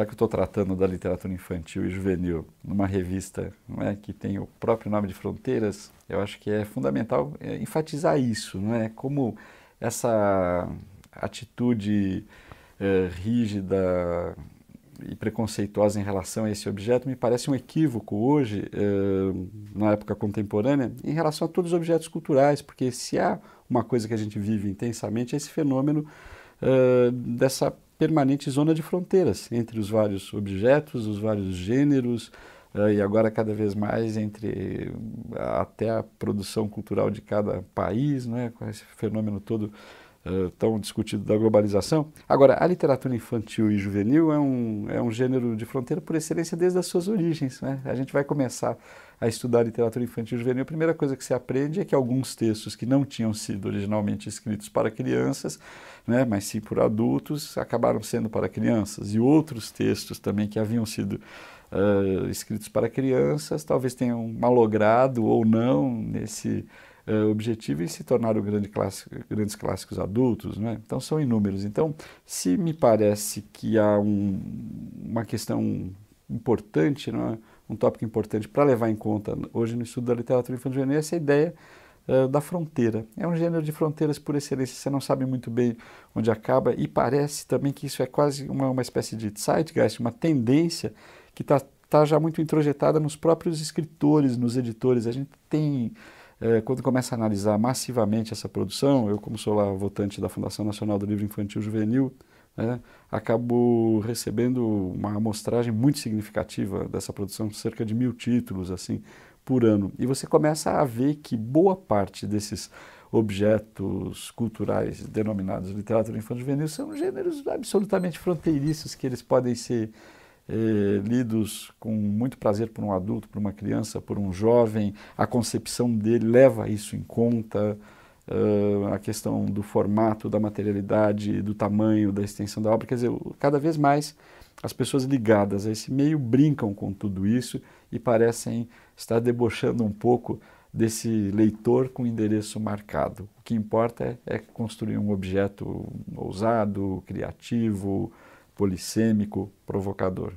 já que eu estou tratando da literatura infantil e juvenil numa revista não é, que tem o próprio nome de Fronteiras, eu acho que é fundamental é, enfatizar isso, não é? Como essa atitude é, rígida e preconceituosa em relação a esse objeto me parece um equívoco hoje, é, na época contemporânea, em relação a todos os objetos culturais, porque se há uma coisa que a gente vive intensamente é esse fenômeno é, dessa permanente zona de fronteiras entre os vários objetos, os vários gêneros, eh, e agora cada vez mais entre eh, até a produção cultural de cada país, né, com esse fenômeno todo eh, tão discutido da globalização. Agora, a literatura infantil e juvenil é um, é um gênero de fronteira por excelência desde as suas origens. Né? A gente vai começar a estudar literatura infantil e juvenil, a primeira coisa que se aprende é que alguns textos que não tinham sido originalmente escritos para crianças, né, mas sim por adultos, acabaram sendo para crianças. E outros textos também que haviam sido Uh, escritos para crianças, talvez tenham malogrado ou não nesse é, objetivo em é se tornar o grande clássico, grandes clássicos adultos, né? então são inúmeros. Então, se me parece que há um, uma questão importante, né? um tópico importante para levar em conta hoje no estudo da literatura infantil é essa ideia é, da fronteira. É um gênero de fronteiras por excelência, você não sabe muito bem onde acaba e parece também que isso é quase uma, uma espécie de zeitgeist, uma tendência que está tá já muito introjetada nos próprios escritores, nos editores. A gente tem eh, quando começa a analisar massivamente essa produção, eu, como sou lá votante da Fundação Nacional do Livro Infantil Juvenil, né, acabo recebendo uma amostragem muito significativa dessa produção, cerca de mil títulos assim por ano. E você começa a ver que boa parte desses objetos culturais denominados literatura infantil juvenil são gêneros absolutamente fronteiriços que eles podem ser eh, lidos com muito prazer por um adulto, por uma criança, por um jovem. A concepção dele leva isso em conta. Uh, a questão do formato, da materialidade, do tamanho, da extensão da obra. Quer dizer, cada vez mais as pessoas ligadas a esse meio brincam com tudo isso e parecem estar debochando um pouco desse leitor com endereço marcado. O que importa é, é construir um objeto ousado, criativo, polissêmico, provocador.